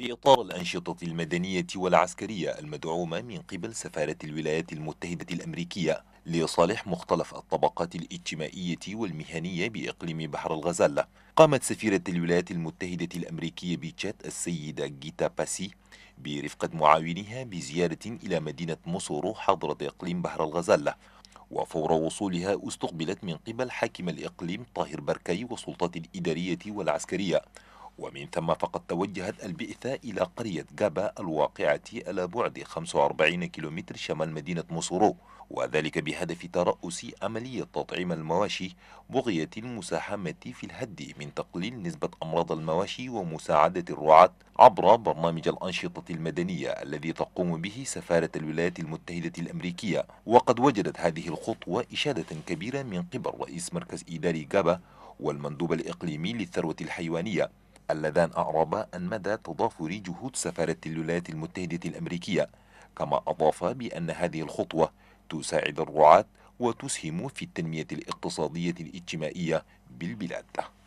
في إطار الأنشطة المدنية والعسكرية المدعومة من قبل سفارة الولايات المتحدة الأمريكية لصالح مختلف الطبقات الاجتماعية والمهنية بإقليم بحر الغزالة قامت سفيرة الولايات المتحدة الأمريكية بيتشات السيدة جيتا باسي برفقة معاونها بزيارة إلى مدينة مصورو حضرة إقليم بحر الغزالة وفور وصولها استقبلت من قبل حاكم الإقليم طاهر بركي والسلطات الإدارية والعسكرية ومن ثم فقد توجهت البئثة إلى قرية جابا الواقعة على بعد 45 كيلومتر شمال مدينة مصورو وذلك بهدف ترأس عملية تطعيم المواشي بغية المساهمة في الهد من تقليل نسبة أمراض المواشي ومساعدة الرعاة عبر برنامج الأنشطة المدنية الذي تقوم به سفارة الولايات المتحدة الأمريكية وقد وجدت هذه الخطوة إشادة كبيرة من قبل رئيس مركز إداري جابا والمندوب الإقليمي للثروة الحيوانية اللذان أعربا أن مدى تضافر جهود سفارة الولايات المتحدة الأمريكية كما أضاف بأن هذه الخطوة تساعد الرعاة وتسهم في التنمية الاقتصادية الاجتماعية بالبلاد